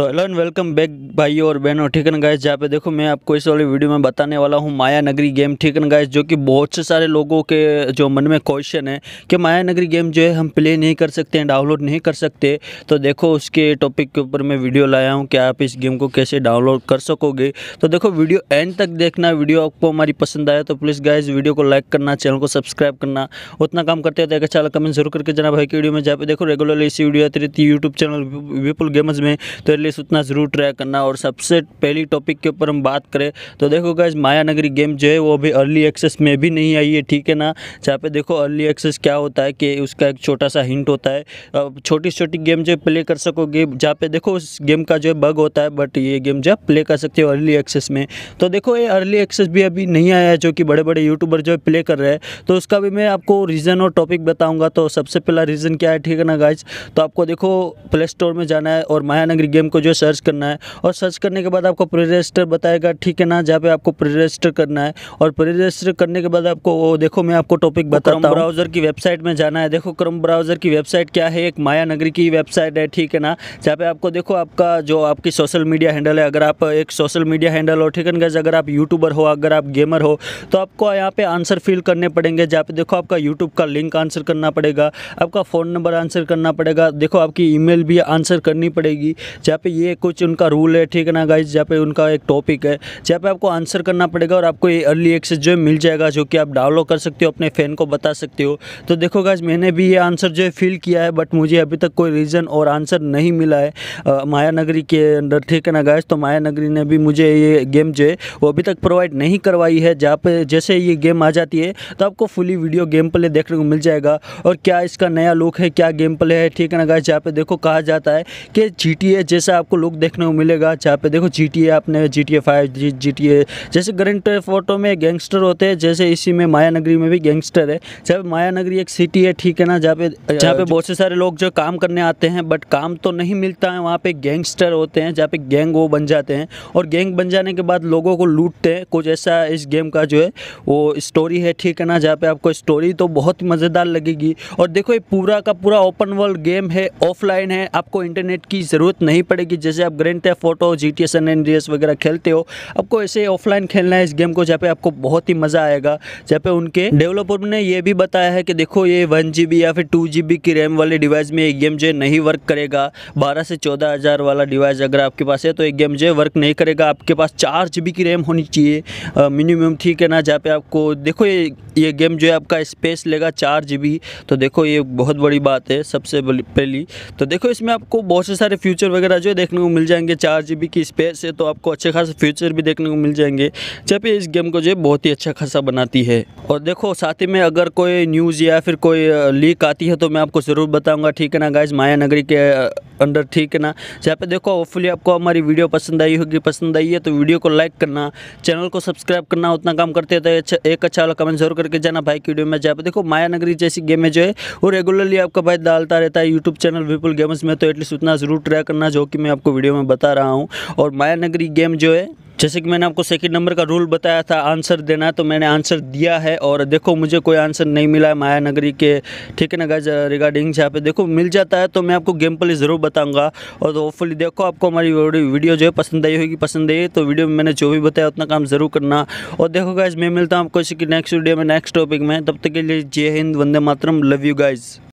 तो hello and welcome back भाई और बहनों ठीक है ना गाइस जहाँ पे देखो मैं आपको इस वाली वीडियो में बताने वाला हूँ माया नगरी गेम ठीक है ना गाइस जो कि बहुत से सारे लोगों के जो मन में क्वेश्चन है कि माया नगरी गेम जो है हम प्ले नहीं कर सकते हैं डाउनलोड नहीं कर सकते तो देखो उसके टॉपिक के ऊपर मैं वीडियो लाया हूँ कि आप इस गेम को कैसे डाउनलोड कर सकोगे तो देखो वीडियो एंड तक देखना वीडियो आपको हमारी पसंद आया तो प्लीज़ गाइज वीडियो को लाइक करना चैनल को सब्सक्राइब करना उतना काम करते हैं तो अच्छा कमेंट जरूर करके जाना भाई की वीडियो में जहाँ पे देखो रेगुलरली इसी वीडियो आती रहती है यूट्यूब चैनल विपुल गेमर्स में तो गैस उतना ज़रूर ट्राई करना और सबसे पहली टॉपिक के ऊपर हम बात करें तो देखो गाइज माया नगरी गेम जो है वो अभी अर्ली एक्सेस में भी नहीं आई है ठीक है ना जहाँ पे देखो अर्ली एक्सेस क्या होता है कि उसका एक छोटा सा हिंट होता है छोटी छोटी गेम जो प्ले कर सकोगे जहाँ पे देखो उस गेम का जो है बग होता है बट ये गेम जो प्ले कर सकते हो अर्ली एक्सेस में तो देखो ये अर्ली एक्सेस भी अभी नहीं आया है जो कि बड़े बड़े यूट्यूबर जो है प्ले कर रहे हैं तो उसका भी मैं आपको रीज़न और टॉपिक बताऊँगा तो सबसे पहला रीज़न क्या है ठीक है ना गाइज तो आपको देखो प्ले स्टोर में जाना है और माया नगरी गेम को जो सर्च करना है और सर्च करने के बाद आपको प्री रजिस्टर बताएगा ठीक है ना जहाँ पे आपको प्री रजिस्टर करना है और प्री रजिस्टर करने के बाद आपको देखो मैं आपको टॉपिक बताऊँ हूँ ब्राउज़र की वेबसाइट में जाना है देखो क्रम ब्राउज़र की वेबसाइट क्या है एक माया नगरी की वेबसाइट है ठीक है ना जहाँ पे आपको देखो आपका जो आपकी सोशल मीडिया हैंडल है अगर आप एक सोशल मीडिया हैंडल हो ठीक है ना अगर आप यूट्यूबर हो अगर आप गेमर हो तो आपको यहाँ पे आंसर फिल करने पड़ेंगे जहाँ पे देखो आपका यूट्यूब का लिंक आंसर करना पड़ेगा आपका फ़ोन नंबर आंसर करना पड़ेगा देखो आपकी ईमेल भी आंसर करनी पड़ेगी जहाँ पे ये कुछ उनका रूल है ठीक है ना गाइज जहाँ पे उनका एक टॉपिक है जहाँ पे आपको आंसर करना पड़ेगा और आपको ये अर्ली एक्सेस जो है मिल जाएगा जो कि आप डाउनलोड कर सकते हो अपने फ़ैन को बता सकते हो तो देखो गाइज मैंने भी ये आंसर जो है फिल किया है बट मुझे अभी तक कोई रीज़न और आंसर नहीं मिला है माया नगरी के अंदर ठीक है ना गाइज तो माया नगरी ने भी मुझे ये गेम जो है वो अभी तक प्रोवाइड नहीं करवाई है जहाँ पे जैसे ये गेम आ जाती है तो आपको फुली वीडियो गेम प्ले देखने को मिल जाएगा और क्या इसका नया लुक है क्या गेम प्ले है ठीक है ना गाइज जहाँ पे देखो कहा जाता है कि जी जैसा सा आपको लुक देखने को मिलेगा जहाँ पे देखो जी टी ए आपने G T A five G T A जैसे ग्रेंट फोटो में गैंगस्टर होते हैं जैसे इसी में माया नगरी में भी गैंगस्टर है जब माया नगरी एक सिटी है ठीक है ना जहाँ पे जहाँ पे बहुत से सारे लोग जो काम करने आते हैं बट काम तो नहीं मिलता है वहाँ पे गैंगस्टर होते हैं जहाँ पे गैंग वो बन जाते हैं और गैंग बन जाने के बाद लोगों को लूटते हैं कुछ ऐसा इस गेम का जो है वो स्टोरी है ठीक है ना जहाँ पे आपको स्टोरी तो बहुत मज़ेदार लगेगी और देखो ये पूरा का पूरा ओपन वर्ल्ड गेम है ऑफलाइन है आपको इंटरनेट की ज़रूरत नहीं पड़ेगी पड़ेगी जैसे आप ग्रैंड थे auto G T S N वगैरह खेलते हो आपको ऐसे ऑफलाइन खेलना है इस गेम को जहाँ पे आपको बहुत ही मज़ा आएगा जहाँ पे उनके डेवलपर ने ये भी बताया है कि देखो ये वन जी या फिर टू जी की रैम वाले डिवाइस में ये गेम जो है नहीं वर्क करेगा बारह से चौदह हज़ार वाला डिवाइस अगर आपके पास है तो ये गेम जो है वर्क नहीं करेगा आपके पास चार जी की रैम होनी चाहिए मिनिमम ठीक है ना जहाँ पे आपको देखो ये ये गेम जो है आपका स्पेस लेगा चार जी तो देखो ये बहुत बड़ी बात है सबसे पहली तो देखो इसमें आपको बहुत से सारे फ्यूचर वगैरह जो फीचर देखने को मिल जाएंगे चार जी की स्पेस है तो आपको अच्छे खासे फीचर भी देखने को मिल जाएंगे जब इस गेम को जो बहुत ही अच्छा खासा बनाती है और देखो साथ ही में अगर कोई न्यूज़ या फिर कोई लीक uh, आती है तो मैं आपको ज़रूर बताऊँगा ठीक है ना गाइज माया नगरी के uh, अंदर ठीक है ना जहाँ पे देखो होपफुली आपको हमारी वीडियो पसंद आई होगी पसंद आई है तो वीडियो को लाइक करना चैनल को सब्सक्राइब करना उतना काम करते हैं तो अच्छा, एक अच्छा वाला कमेंट जरूर करके जाना भाई की वीडियो में जहाँ पे देखो माया नगरी जैसी गेमें जो है वो रेगुलरली आपका भाई डालता रहता है यूट्यूब चैनल विपुल गेम्स में तो एटलीस्ट उतना ज़रूर ट्राई करना जो कि मैं आपको वीडियो में बता रहा हूँ और माया नगरी गेम जो है जैसे कि मैंने आपको सेकंड नंबर का रूल बताया था आंसर देना तो मैंने आंसर दिया है और देखो मुझे कोई आंसर नहीं मिला है माया नगरी के ठीक है ना गाइज रिगार्डिंग यहाँ पे देखो मिल जाता है तो मैं आपको गेम प्ले ज़रूर बताऊंगा और तो होपफुली देखो आपको हमारी वीडियो जो है पसंद आई होगी पसंद आई तो वीडियो में मैंने जो भी बताया उतना काम ज़रूर करना और देखो गाइज मैं मिलता हूँ आपको इसी नेक्स्ट वीडियो में नेक्स्ट टॉपिक में तब तक के लिए Jai Hind Vande Mataram love you guys